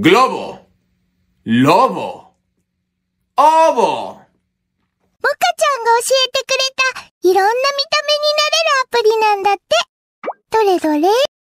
グロ o b o l o b ボモカちゃんが教えてくれたいろんな見た目になれるアプリなんだって。どれどれ